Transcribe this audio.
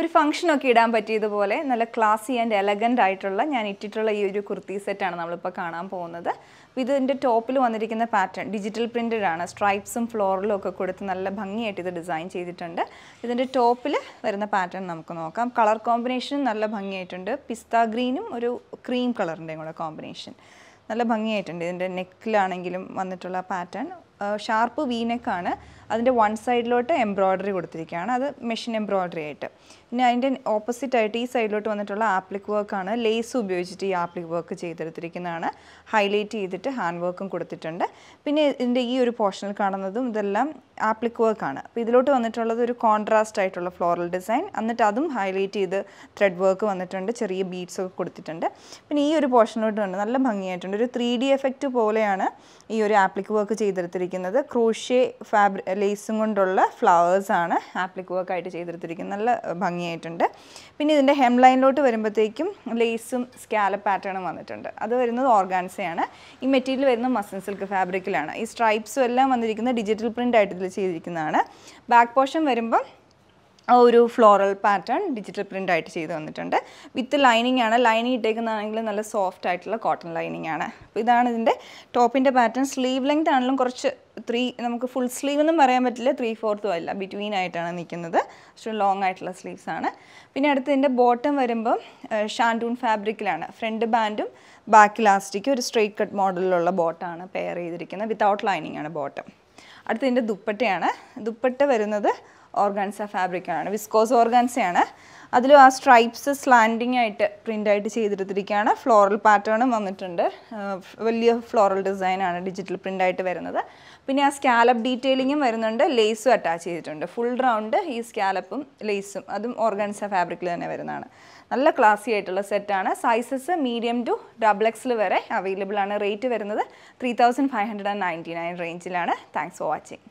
ഒരു ഫംഗ്ഷനൊക്കെ ഇടാൻ പറ്റിയതുപോലെ നല്ല ക്ലാസി ആൻഡ് എലഗൻ്റ് ആയിട്ടുള്ള ഞാൻ ഇട്ടിട്ടുള്ള ഈ ഒരു കുർത്തി സെറ്റാണ് നമ്മളിപ്പോൾ കാണാൻ പോകുന്നത് ഇതിൻ്റെ ടോപ്പിൽ വന്നിരിക്കുന്ന പാറ്റേൺ ഡിജിറ്റൽ പ്രിൻറ്റഡ് ആണ് സ്ട്രൈപ്സും ഫ്ലോറിലും ഒക്കെ കൊടുത്ത് നല്ല ഭംഗിയായിട്ട് ഇത് ഡിസൈൻ ചെയ്തിട്ടുണ്ട് ഇതിൻ്റെ ടോപ്പിൽ വരുന്ന പാറ്റേൺ നമുക്ക് നോക്കാം കളർ കോമ്പിനേഷൻ നല്ല ഭംഗിയായിട്ടുണ്ട് പിസ്ത ഗ്രീനും ഒരു ക്രീം കളറിൻ്റെയും കൂടെ കോമ്പിനേഷൻ നല്ല ഭംഗിയായിട്ടുണ്ട് ഇതിൻ്റെ നെക്കിലാണെങ്കിലും വന്നിട്ടുള്ള പാറ്റേൺ ഷാർപ്പ് വീനെക്കാണ് അതിൻ്റെ വൺ സൈഡിലോട്ട് എംബ്രോയ്ഡറി കൊടുത്തിരിക്കുകയാണ് അത് മെഷീൻ എംബ്രോയ്ഡറി ആയിട്ട് പിന്നെ അതിൻ്റെ ഓപ്പോസിറ്റ് ആയിട്ട് ഈ സൈഡിലോട്ട് വന്നിട്ടുള്ള ആപ്ലിക് വർക്കാണ് ലേസ് ഉപയോഗിച്ചിട്ട് ഈ ആപ്ലിക് വർക്ക് ചെയ്തെടുത്തിരിക്കുന്നതാണ് ഹൈലൈറ്റ് ചെയ്തിട്ട് ഹാൻഡ് വർക്കും കൊടുത്തിട്ടുണ്ട് പിന്നെ ഇതിൻ്റെ ഈ ഒരു പോർഷനിൽ കാണുന്നതും ഇതെല്ലാം ആപ്ലിക് വർക്കാണ് അപ്പോൾ ഇതിലോട്ട് വന്നിട്ടുള്ളത് ഒരു കോൺട്രാസ്റ്റ് ആയിട്ടുള്ള ഫ്ലോറൽ ഡിസൈൻ എന്നിട്ട് അതും ഹൈലൈറ്റ് ചെയ്ത് ത്രെഡ് വർക്ക് വന്നിട്ടുണ്ട് ചെറിയ ബീഡ്സ് ഒക്കെ കൊടുത്തിട്ടുണ്ട് പിന്നെ ഈ ഒരു പോർഷനിലോട്ട് വന്ന് നല്ല ഭംഗിയായിട്ടുണ്ട് ഒരു ത്രീ ഡി എഫക്റ്റ് പോലെയാണ് ഈ ഒരു ആപ്ലിക് വർക്ക് ചെയ്തെടുത്തിരിക്കുന്നത് ചെയ്തെടുത്തിരിക്കുന്നത് ക്രൂഷ്യ ഫാബ്രി ലേസും കൊണ്ടുള്ള ഫ്ലവേഴ്സാണ് ആപ്ലിക് വർക്കായിട്ട് ചെയ്തെടുത്തിരിക്കുന്നത് നല്ല ഭംഗിയായിട്ടുണ്ട് പിന്നെ ഇതിൻ്റെ ഹെംലൈനിലോട്ട് ലൈനിലോട്ട് വരുമ്പോഴത്തേക്കും ലേസും സ്കാലപ്പ് പാറ്റേണും വന്നിട്ടുണ്ട് അത് വരുന്നത് ഓർഗാൻസയാണ് ഈ മെറ്റീരിയൽ വരുന്നത് മസൻ സിൽക്ക് ഫാബ്രിക്കിലാണ് ഈ സ്ട്രൈപ്സും എല്ലാം വന്നിരിക്കുന്നത് ഡിജിറ്റൽ പ്രിൻ്റ് ആയിട്ട് ഇതിൽ ചെയ്തിരിക്കുന്നതാണ് ബാക്ക് പോർഷൻ വരുമ്പം ഒരു ഫ്ലോറൽ പാറ്റേൺ ഡിജിറ്റൽ പ്രിൻ്റ് ആയിട്ട് ചെയ്ത് വന്നിട്ടുണ്ട് വിത്ത് ലൈനിങ് ആണ് ലൈനിങ് ഇട്ടേക്കുന്നതാണെങ്കിൽ നല്ല സോഫ്റ്റ് ആയിട്ടുള്ള കോട്ടൺ ലൈനിങ് ആണ് അപ്പോൾ ഇതാണ് ഇതിൻ്റെ ടോപ്പിൻ്റെ പാറ്റേൺ സ്ലീവ് ലെങ്ത് ആണെങ്കിലും കുറച്ച് ത്രീ നമുക്ക് ഫുൾ സ്ലീവ് എന്നും പറയാൻ പറ്റില്ല ത്രീ ഫോർത്തും അല്ല ബിറ്റ്വീൻ ആയിട്ടാണ് നിൽക്കുന്നത് പക്ഷേ ലോങ് ആയിട്ടുള്ള സ്ലീവ്സ് ആണ് പിന്നെ അടുത്ത് ഇതിൻ്റെ ബോട്ടം വരുമ്പോൾ ഷാൻഡൂൺ ഫാബ്രിക്കിലാണ് ഫ്രണ്ട് ബാൻഡും ബാക്ക് ഇലാസ്റ്റിക്കും ഒരു സ്ട്രെയിറ്റ് കട്ട് മോഡലിലുള്ള ബോട്ടാണ് പെയർ ചെയ്തിരിക്കുന്നത് വിത്തൗട്ട് ലൈനിങ് ആണ് ബോട്ടം ഇതിൻ്റെ ദുപ്പട്ടയാണ് ദുപ്പട്ട വരുന്നത് ഓർഗാൻസ ഫാബ്രിക്കാണ് വിസ്കോസ് ഓർഗാൻസയാണ് അതിലും ആ സ്ട്രൈപ്സ് സ്ലാൻഡിങ് ആയിട്ട് പ്രിൻ്റ് ആയിട്ട് ചെയ്തെടുത്തിരിക്കുകയാണ് ഫ്ലോറൽ പാറ്റേണും വന്നിട്ടുണ്ട് വലിയ ഫ്ലോറൽ ഡിസൈനാണ് ഡിജിറ്റൽ പ്രിൻ്റ് ആയിട്ട് വരുന്നത് പിന്നെ ആ സ്കാലപ്പ് ഡീറ്റെയിലിങ്ങും വരുന്നുണ്ട് ലേസും അറ്റാച്ച് ചെയ്തിട്ടുണ്ട് ഫുൾ റൗണ്ട് ഈ സ്കാലപ്പും ലേസും അതും ഓർഗാൻസ ഫാബ്രിക്കിൽ തന്നെ വരുന്നതാണ് നല്ല ക്ലാസി ആയിട്ടുള്ള സെറ്റാണ് സൈസസ് മീഡിയം ടു ഡബിൾ എക്സിൽ വരെ അവൈലബിൾ ആണ് റേറ്റ് വരുന്നത് three thousand five hundred and ninety nine റേഞ്ചിലാണ് താങ്ക്സ് ഫോർ വാച്ചിങ്